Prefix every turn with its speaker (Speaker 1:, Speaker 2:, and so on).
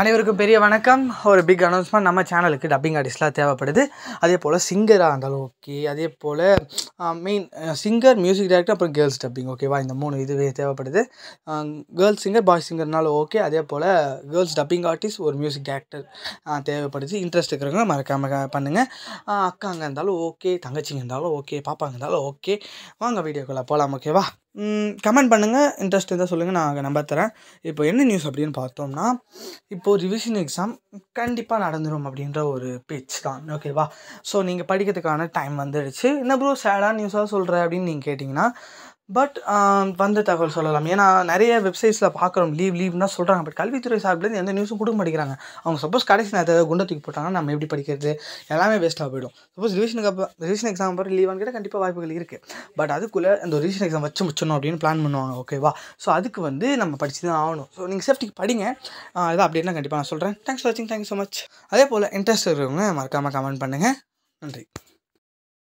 Speaker 1: அனைவருக்கும் பெரிய வணக்கம் ஒரு பிக் அனௌன்ஸ்மெண்ட் நம்ம சேனலுக்கு டப்பிங் ஆர்டிஸ்ட்லாம் தேவைப்படுது அதே போல் சிங்கராக இருந்தாலும் ஓகே அதே போல் மெயின் சிங்கர் மியூசிக் டைரக்டர் அப்புறம் கேர்ள்ஸ் டப்பிங் ஓகேவா இந்த மூணு இதுவே தேவைப்படுது கேர்ள்ஸ் சிங்கர் பாய்ஸ் சிங்கர்னாலும் ஓகே அதே போல் கேர்ள்ஸ் டப்பிங் ஆர்டிஸ்ட் ஒரு மியூசிக் டேரக்டர் தேவைப்படுது இன்ட்ரெஸ்ட் இருக்கிறவங்க மறக்காமல் பண்ணுங்கள் அக்காங்க இருந்தாலும் ஓகே தங்கச்சிங்க இருந்தாலும் ஓகே பாப்பாங்க இருந்தாலும் ஓகே வாங்க வீடியோக்குள்ளே போகலாம் ஓகேவா கமெண்ட் பண்ணுங்கள் இன்ட்ரெஸ்ட் இருந்தால் சொல்லுங்கள் நான் நம்பர் தரேன் இப்போ என்ன நியூஸ் அப்படின்னு பார்த்தோம்னா இப்போது ரிவிஷன் எக்ஸாம் கண்டிப்பாக நடந்துடும் அப்படின்ற ஒரு பேச் தான் ஓகேவா ஸோ நீங்கள் படிக்கிறதுக்கான டைம் வந்துடுச்சு என்ன ப்ரோ சேடாக நியூஸாக சொல்கிற அப்படின்னு நீங்கள் கேட்டிங்கன்னா பட் வந்த தகவல் சொல்லலாம் ஏன்னா நிறைய வெப்சைட்ஸில் பார்க்குறோம் லீவ் லீவ்னா சொல்கிறாங்க பட் கல்வித்துறை சார்பிலேருந்து எந்த நியூஸும் கொடுக்க மாட்டேங்கிறாங்க அவங்க சப்போஸ் கடைசி நேரத்தை ஏதாவது குண்டத்துக்கு போட்டாங்கன்னா நம்ம எப்படி படிக்கிறது எல்லாமே வேஸ்ட்டாக போயிடும் சப்போஸ் ரிவிஷனுக்கு அப்போ ரிவிஷன் எக்ஸாம் அப்புறம் லீவான்னு கேட்டால் கண்டிப்பாக வாய்ப்புகள் இருக்குது பட் அதுக்குள்ளே அந்த ரிவிஷன் எக்ஸாம் வச்சு முடிச்சணும் அப்படின்னு பிளான் பண்ணுவாங்க ஓகேவா ஸோ அதுக்கு வந்து நம்ம படித்து தான் ஆகணும் ஸோ நீங்கள் சேஃப்டிக்கு படிங்க இதை அப்படின்னா கண்டிப்பாக நான் சொல்கிறேன் தேங்க்ஸ் ஃபார் வாட்சிங் தேங்க்யூ ஸோ மச் அதே போல் இன்ட்ரெஸ்ட் இருக்கிறவங்க மறக்காமல் கமெண்ட் பண்ணுங்கள் நன்றி